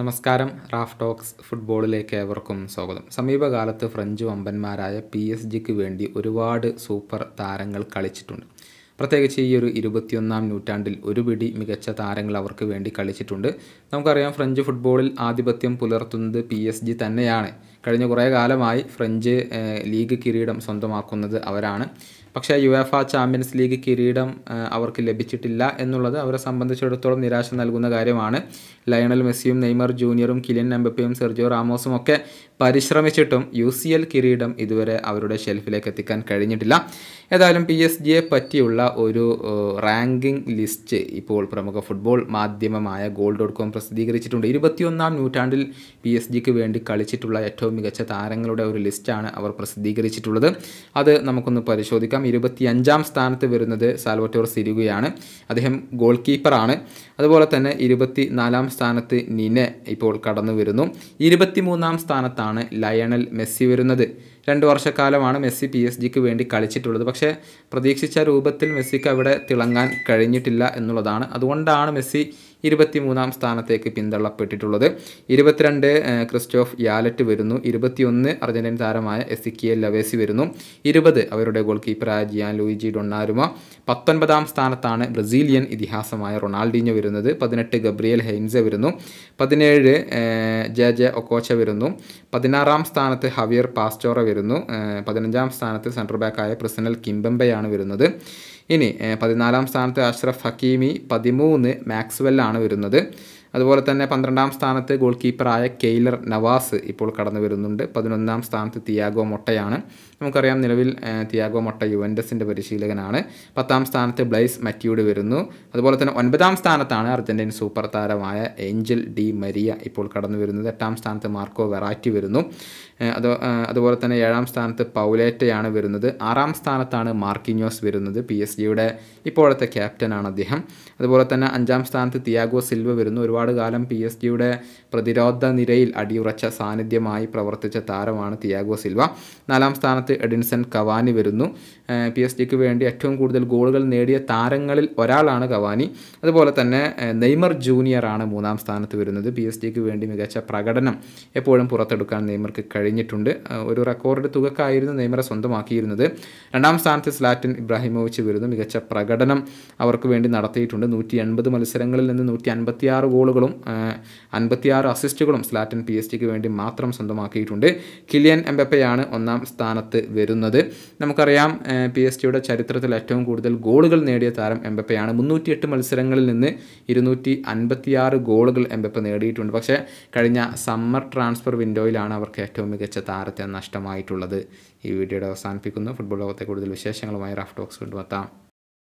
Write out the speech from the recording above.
നമസ്കാരം Raf talks ഫുട്ബോളിലേക്ക് ഏവർക്കും സ്വാഗതം സമീപകാലത്ത് ഫ്രഞ്ച് വമ്പന്മാരായ പി എസ് ജിക്ക് വേണ്ടി ഒരുപാട് സൂപ്പർ താരങ്ങൾ കളിച്ചിട്ടുണ്ട് പ്രത്യേകിച്ച് ഈ ഒരു ഇരുപത്തിയൊന്നാം നൂറ്റാണ്ടിൽ ഒരു പിടി മികച്ച താരങ്ങൾ അവർക്ക് വേണ്ടി കളിച്ചിട്ടുണ്ട് നമുക്കറിയാം ഫ്രഞ്ച് ഫുട്ബോളിൽ ആധിപത്യം പുലർത്തുന്നത് പി എസ് ജി തന്നെയാണ് കഴിഞ്ഞ കുറേ കാലമായി ഫ്രഞ്ച് ലീഗ് കിരീടം സ്വന്തമാക്കുന്നത് അവരാണ് പക്ഷേ ആ ചാമ്പ്യൻസ് ലീഗ് കിരീടം അവർക്ക് ലഭിച്ചിട്ടില്ല എന്നുള്ളത് അവരെ സംബന്ധിച്ചിടത്തോളം നിരാശ നൽകുന്ന കാര്യമാണ് ലയണൽ മെസ്സിയും നെയ്മർ ജൂനിയറും കിലിയൻ എംബപ്പയും സെർജിയോ റാമോസും ഒക്കെ പരിശ്രമിച്ചിട്ടും യു സി എൽ കിരീടം ഇതുവരെ അവരുടെ ഷെൽഫിലേക്ക് എത്തിക്കാൻ കഴിഞ്ഞിട്ടില്ല ഏതായാലും പി എസ് ജിയെ പറ്റിയുള്ള ഒരു റാങ്കിംഗ് ലിസ്റ്റ് ഇപ്പോൾ പ്രമുഖ ഫുട്ബോൾ മാധ്യമമായ ഗോൾ ഡോട്ട് കോം പ്രസിദ്ധീകരിച്ചിട്ടുണ്ട് ഇരുപത്തിയൊന്നാം നൂറ്റാണ്ടിൽ പി എസ് ജിക്ക് വേണ്ടി കളിച്ചിട്ടുള്ള ഏറ്റവും ഏറ്റവും മികച്ച താരങ്ങളുടെ ഒരു ലിസ്റ്റാണ് അവർ പ്രസിദ്ധീകരിച്ചിട്ടുള്ളത് അത് നമുക്കൊന്ന് പരിശോധിക്കാം അഞ്ചാം സ്ഥാനത്ത് വരുന്നത് സാൽവറ്റോർ സിരുകയാണ് അദ്ദേഹം ഗോൾ കീപ്പറാണ് അതുപോലെ തന്നെ ഇരുപത്തി നാലാം സ്ഥാനത്ത് നിനെ ഇപ്പോൾ കടന്നു വരുന്നു മൂന്നാം സ്ഥാനത്താണ് ലയണൽ മെസ്സി വരുന്നത് രണ്ട് വർഷക്കാലമാണ് മെസ്സി പി എസ് ജിക്ക് വേണ്ടി കളിച്ചിട്ടുള്ളത് പക്ഷേ പ്രതീക്ഷിച്ച രൂപത്തിൽ മെസ്സിക്ക് അവിടെ തിളങ്ങാൻ കഴിഞ്ഞിട്ടില്ല എന്നുള്ളതാണ് അതുകൊണ്ടാണ് മെസ്സി ഇരുപത്തിമൂന്നാം സ്ഥാനത്തേക്ക് പിന്തള്ളപ്പെട്ടിട്ടുള്ളത് ഇരുപത്തിരണ്ട് ക്രിസ്റ്റോഫ് യാലറ്റ് വരുന്നു ഇരുപത്തിയൊന്ന് അർജന്റീൻ താരമായ എസിക്കിയ ലവേസി വരുന്നു ഇരുപത് അവരുടെ ഗോൾ കീപ്പറായ ജിയാൻ ലൂയിജി ഡൊണ്ണാരുമ പത്തൊൻപതാം സ്ഥാനത്താണ് ബ്രസീലിയൻ ഇതിഹാസമായ റൊണാൾഡീഞ്ഞ വരുന്നത് പതിനെട്ട് ഗബ്രിയൽ ഹെയിൻസെ വരുന്നു പതിനേഴ് ജെ ജെ ഒക്കോച്ച വരുന്നു പതിനാറാം സ്ഥാനത്ത് ഹവിയർ പാസ്റ്റോറ വരുന്നു പതിനഞ്ചാം സ്ഥാനത്ത് സെൻട്രൽ ബാക്കായ പ്രസനൽ കിംബമ്പയാണ് വരുന്നത് ഇനി പതിനാലാം സ്ഥാനത്ത് അഷ്റഫ് ഹക്കീമി പതിമൂന്ന് മാക്സ്വെല്ലാണ് വരുന്നത് അതുപോലെ തന്നെ പന്ത്രണ്ടാം സ്ഥാനത്ത് ഗോൾ കീപ്പറായ കെയ്ലർ നവാസ് ഇപ്പോൾ കടന്നു വരുന്നുണ്ട് പതിനൊന്നാം സ്ഥാനത്ത് തിയാഗോ മൊട്ടയാണ് നമുക്കറിയാം നിലവിൽ തിയാഗോ മൊട്ട യുവൻഡസിൻ്റെ പരിശീലകനാണ് പത്താം സ്ഥാനത്ത് ബ്ലൈസ് മറ്റിയൂട് വരുന്നു അതുപോലെ തന്നെ ഒൻപതാം സ്ഥാനത്താണ് അർജൻറ്റീൻ സൂപ്പർ താരമായ ഏഞ്ചൽ ഡി മരിയ ഇപ്പോൾ കടന്നു വരുന്നത് എട്ടാം സ്ഥാനത്ത് മാർക്കോ വെറാറ്റി വരുന്നു അത് അതുപോലെ തന്നെ ഏഴാം സ്ഥാനത്ത് പൗലേറ്റയാണ് വരുന്നത് ആറാം സ്ഥാനത്താണ് മാർക്കിന്യോസ് വരുന്നത് പി എസ് ജിയുടെ ഇപ്പോഴത്തെ ക്യാപ്റ്റനാണ് അദ്ദേഹം അതുപോലെ തന്നെ അഞ്ചാം സ്ഥാനത്ത് തിയാഗോ സിൽവ വരുന്നു ഒരുപാട് ഒരുപാട് കാലം പി എസ് ജിയുടെ പ്രതിരോധ നിരയിൽ അടിയുറച്ച സാന്നിധ്യമായി പ്രവർത്തിച്ച താരമാണ് തിയാഗോ സിൽവ നാലാം സ്ഥാനത്ത് എഡിൻസൺ കവാനി വരുന്നു പി എസ് ജിക്ക് വേണ്ടി ഏറ്റവും കൂടുതൽ ഗോളുകൾ നേടിയ താരങ്ങളിൽ ഒരാളാണ് കവാനി അതുപോലെ തന്നെ നെയ്മർ ജൂനിയറാണ് മൂന്നാം സ്ഥാനത്ത് വരുന്നത് പി എസ് ജിക്ക് വേണ്ടി മികച്ച പ്രകടനം എപ്പോഴും പുറത്തെടുക്കാൻ നെയ്മർക്ക് കഴിഞ്ഞിട്ടുണ്ട് ഒരു റെക്കോർഡ് തുകക്കായിരുന്നു നെയ്മറെ സ്വന്തമാക്കിയിരുന്നത് രണ്ടാം സ്ഥാനത്ത് സ്ലാറ്റിൻ ഇബ്രാഹിമോവിച്ച് വരുന്നു മികച്ച പ്രകടനം അവർക്ക് വേണ്ടി നടത്തിയിട്ടുണ്ട് നൂറ്റി മത്സരങ്ങളിൽ നിന്ന് നൂറ്റി ഗോളുകൾ ഗോളുകളും അൻപത്തിയാറ് അസിസ്റ്റുകളും സ്ലാറ്റൻ പി എസ് ടിക്ക് വേണ്ടി മാത്രം സ്വന്തമാക്കിയിട്ടുണ്ട് കിലിയൻ എംബപ്പയാണ് ഒന്നാം സ്ഥാനത്ത് വരുന്നത് നമുക്കറിയാം പി എസ് ടിയുടെ ചരിത്രത്തിൽ ഏറ്റവും കൂടുതൽ ഗോളുകൾ നേടിയ താരം എംബപ്പയാണ് എട്ട് മത്സരങ്ങളിൽ നിന്ന് ഇരുന്നൂറ്റി അൻപത്തിയാറ് ഗോളുകൾ എംബപ്പ നേടിയിട്ടുണ്ട് പക്ഷേ കഴിഞ്ഞ സമ്മർ ട്രാൻസ്ഫർ വിൻഡോയിലാണ് അവർക്ക് ഏറ്റവും മികച്ച താരത്തെ നഷ്ടമായിട്ടുള്ളത് ഈ വീഡിയോയുടെ അവസാനിപ്പിക്കുന്നു ഫുട്ബോൾ ലോകത്തെ കൂടുതൽ വിശേഷങ്ങളുമായി റാഫ് ടോക്സ് കൊണ്ടുവത്താം